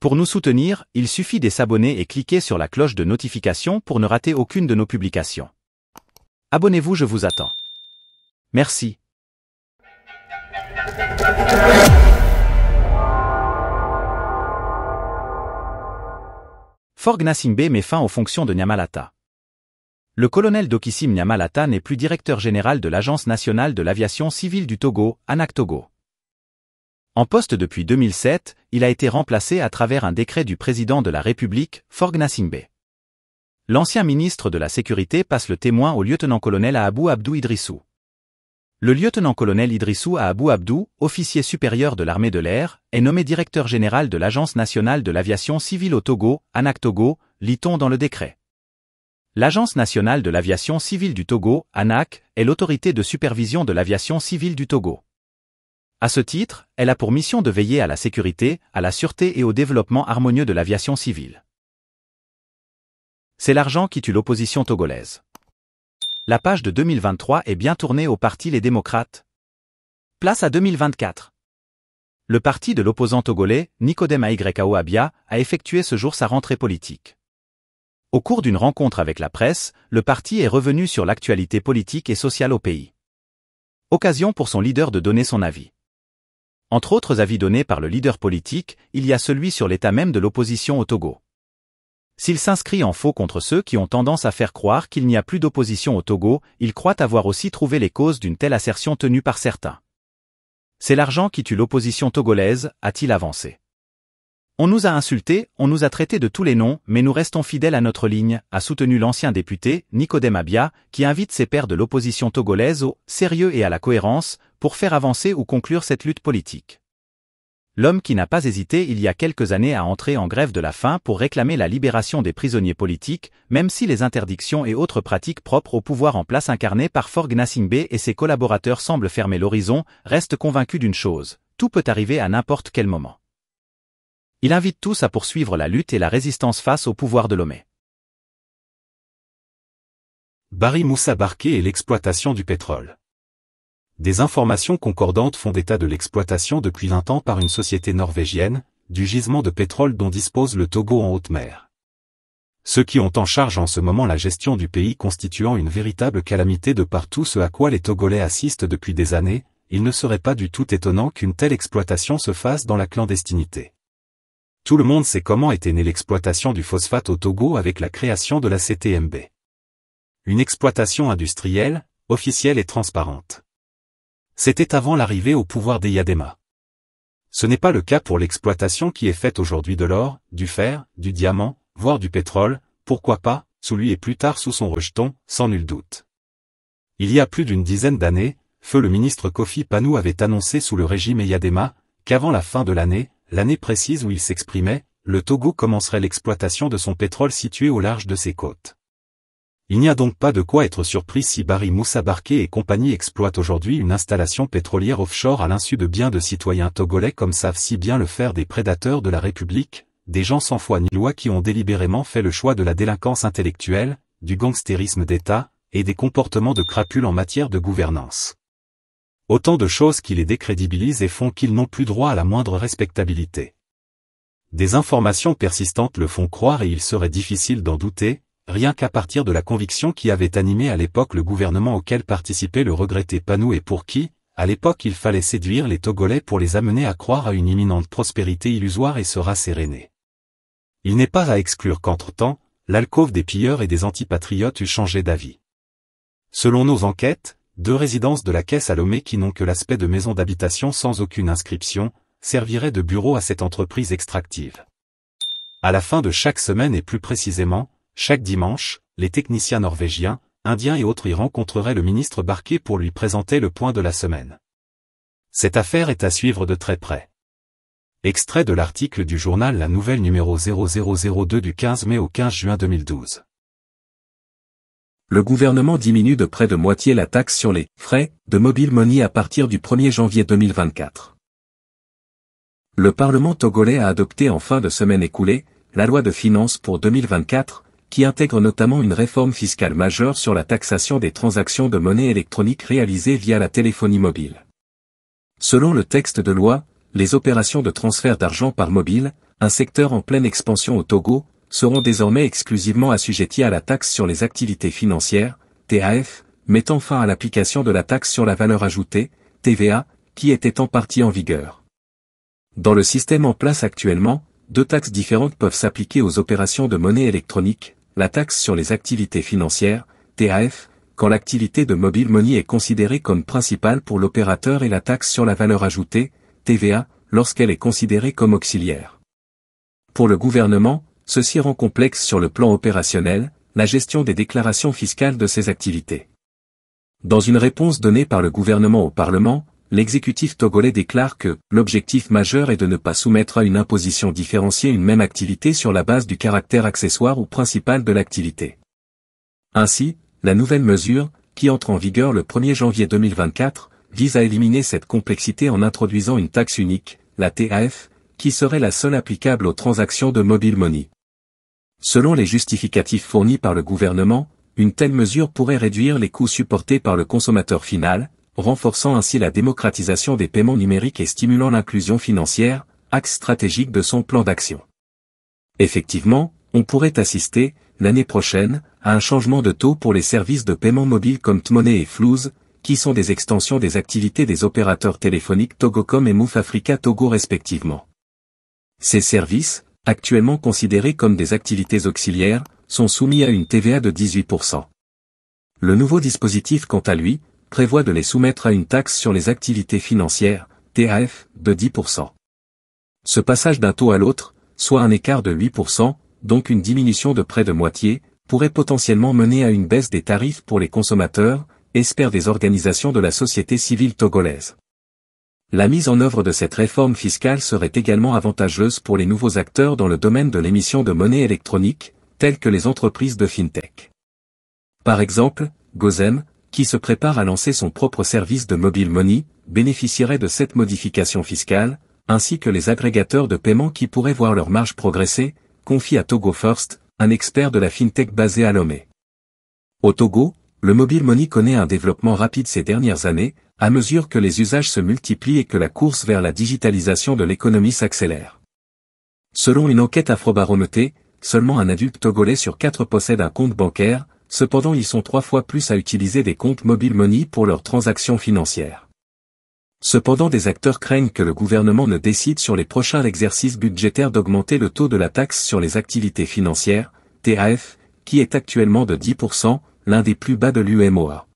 Pour nous soutenir, il suffit de s'abonner et cliquer sur la cloche de notification pour ne rater aucune de nos publications. Abonnez-vous, je vous attends. Merci. Forg met fin aux fonctions de Nyamalata. Le colonel d'Okissim Nyamalata n'est plus directeur général de l'Agence nationale de l'aviation civile du Togo, ANAC Togo. En poste depuis 2007, il a été remplacé à travers un décret du président de la République, Forgnasimbe. L'ancien ministre de la Sécurité passe le témoin au lieutenant-colonel Abou Abdou Idrissou. Le lieutenant-colonel Idrissou Abou Abdou, officier supérieur de l'armée de l'air, est nommé directeur général de l'Agence nationale de l'aviation civile au Togo, ANAC Togo, lit-on dans le décret. L'Agence nationale de l'aviation civile du Togo, ANAC, est l'autorité de supervision de l'aviation civile du Togo. À ce titre, elle a pour mission de veiller à la sécurité, à la sûreté et au développement harmonieux de l'aviation civile. C'est l'argent qui tue l'opposition togolaise. La page de 2023 est bien tournée au parti Les Démocrates. Place à 2024. Le parti de l'opposant togolais, Nicodème a effectué ce jour sa rentrée politique. Au cours d'une rencontre avec la presse, le parti est revenu sur l'actualité politique et sociale au pays. Occasion pour son leader de donner son avis. Entre autres avis donnés par le leader politique, il y a celui sur l'état même de l'opposition au Togo. S'il s'inscrit en faux contre ceux qui ont tendance à faire croire qu'il n'y a plus d'opposition au Togo, il croit avoir aussi trouvé les causes d'une telle assertion tenue par certains. C'est l'argent qui tue l'opposition togolaise, a-t-il avancé. On nous a insultés, on nous a traités de tous les noms, mais nous restons fidèles à notre ligne, a soutenu l'ancien député, Nicodem Abia, qui invite ses pairs de l'opposition togolaise au « sérieux et à la cohérence » pour faire avancer ou conclure cette lutte politique. L'homme qui n'a pas hésité il y a quelques années à entrer en grève de la faim pour réclamer la libération des prisonniers politiques, même si les interdictions et autres pratiques propres au pouvoir en place incarné par Forg Gnassingbé et ses collaborateurs semblent fermer l'horizon, reste convaincu d'une chose, tout peut arriver à n'importe quel moment. Il invite tous à poursuivre la lutte et la résistance face au pouvoir de Lomé. Barry Moussa Barké et l'exploitation du pétrole. Des informations concordantes font état de l'exploitation depuis 20 ans par une société norvégienne, du gisement de pétrole dont dispose le Togo en haute mer. Ceux qui ont en charge en ce moment la gestion du pays constituant une véritable calamité de partout ce à quoi les Togolais assistent depuis des années, il ne serait pas du tout étonnant qu'une telle exploitation se fasse dans la clandestinité. Tout le monde sait comment était née l'exploitation du phosphate au Togo avec la création de la CTMB. Une exploitation industrielle, officielle et transparente. C'était avant l'arrivée au pouvoir des Ce n'est pas le cas pour l'exploitation qui est faite aujourd'hui de l'or, du fer, du diamant, voire du pétrole, pourquoi pas, sous lui et plus tard sous son rejeton, sans nul doute. Il y a plus d'une dizaine d'années, feu le ministre Kofi Panou avait annoncé sous le régime Eyadema, qu'avant la fin de l'année, l'année précise où il s'exprimait, le Togo commencerait l'exploitation de son pétrole situé au large de ses côtes. Il n'y a donc pas de quoi être surpris si Barry Moussa Barké et compagnie exploitent aujourd'hui une installation pétrolière offshore à l'insu de bien de citoyens togolais comme savent si bien le faire des prédateurs de la République, des gens sans foi ni loi qui ont délibérément fait le choix de la délinquance intellectuelle, du gangstérisme d'État, et des comportements de crapules en matière de gouvernance autant de choses qui les décrédibilisent et font qu'ils n'ont plus droit à la moindre respectabilité. Des informations persistantes le font croire et il serait difficile d'en douter, rien qu'à partir de la conviction qui avait animé à l'époque le gouvernement auquel participait le regretté Panou et pour qui, à l'époque il fallait séduire les Togolais pour les amener à croire à une imminente prospérité illusoire et sera sérénée. Il n'est pas à exclure qu'entre-temps, l'alcôve des pilleurs et des antipatriotes eût changé d'avis. Selon nos enquêtes, deux résidences de la Caisse à Lomé qui n'ont que l'aspect de maison d'habitation sans aucune inscription, serviraient de bureau à cette entreprise extractive. À la fin de chaque semaine et plus précisément, chaque dimanche, les techniciens norvégiens, indiens et autres y rencontreraient le ministre Barquet pour lui présenter le point de la semaine. Cette affaire est à suivre de très près. Extrait de l'article du journal La Nouvelle numéro 0002 du 15 mai au 15 juin 2012 le gouvernement diminue de près de moitié la taxe sur les frais de mobile money à partir du 1er janvier 2024. Le Parlement togolais a adopté en fin de semaine écoulée la loi de finances pour 2024, qui intègre notamment une réforme fiscale majeure sur la taxation des transactions de monnaie électronique réalisées via la téléphonie mobile. Selon le texte de loi, les opérations de transfert d'argent par mobile, un secteur en pleine expansion au Togo, seront désormais exclusivement assujettis à la taxe sur les activités financières, TAF, mettant fin à l'application de la taxe sur la valeur ajoutée, TVA, qui était en partie en vigueur. Dans le système en place actuellement, deux taxes différentes peuvent s'appliquer aux opérations de monnaie électronique, la taxe sur les activités financières, TAF, quand l'activité de mobile money est considérée comme principale pour l'opérateur et la taxe sur la valeur ajoutée, TVA, lorsqu'elle est considérée comme auxiliaire. Pour le gouvernement, ceci rend complexe sur le plan opérationnel la gestion des déclarations fiscales de ces activités. Dans une réponse donnée par le gouvernement au Parlement, l'exécutif togolais déclare que l'objectif majeur est de ne pas soumettre à une imposition différenciée une même activité sur la base du caractère accessoire ou principal de l'activité. Ainsi, la nouvelle mesure, qui entre en vigueur le 1er janvier 2024, vise à éliminer cette complexité en introduisant une taxe unique, la TAF, qui serait la seule applicable aux transactions de mobile money. Selon les justificatifs fournis par le gouvernement, une telle mesure pourrait réduire les coûts supportés par le consommateur final, renforçant ainsi la démocratisation des paiements numériques et stimulant l'inclusion financière, axe stratégique de son plan d'action. Effectivement, on pourrait assister, l'année prochaine, à un changement de taux pour les services de paiement mobile comme Tmoney et Flouze, qui sont des extensions des activités des opérateurs téléphoniques Togocom et Mouf Africa Togo respectivement. Ces services, actuellement considérés comme des activités auxiliaires, sont soumis à une TVA de 18%. Le nouveau dispositif quant à lui, prévoit de les soumettre à une taxe sur les activités financières, TAF, de 10%. Ce passage d'un taux à l'autre, soit un écart de 8%, donc une diminution de près de moitié, pourrait potentiellement mener à une baisse des tarifs pour les consommateurs, espèrent des organisations de la société civile togolaise. La mise en œuvre de cette réforme fiscale serait également avantageuse pour les nouveaux acteurs dans le domaine de l'émission de monnaie électronique, tels que les entreprises de FinTech. Par exemple, Gozem, qui se prépare à lancer son propre service de mobile money, bénéficierait de cette modification fiscale, ainsi que les agrégateurs de paiement qui pourraient voir leur marge progresser, confie à Togo First, un expert de la FinTech basé à Lomé. Au Togo, le mobile money connaît un développement rapide ces dernières années, à mesure que les usages se multiplient et que la course vers la digitalisation de l'économie s'accélère. Selon une enquête Afrobaromètre, seulement un adulte togolais sur quatre possède un compte bancaire, cependant ils sont trois fois plus à utiliser des comptes mobile money pour leurs transactions financières. Cependant des acteurs craignent que le gouvernement ne décide sur les prochains exercices budgétaires d'augmenter le taux de la taxe sur les activités financières, TAF, qui est actuellement de 10%, l'un des plus bas de l'UMOA.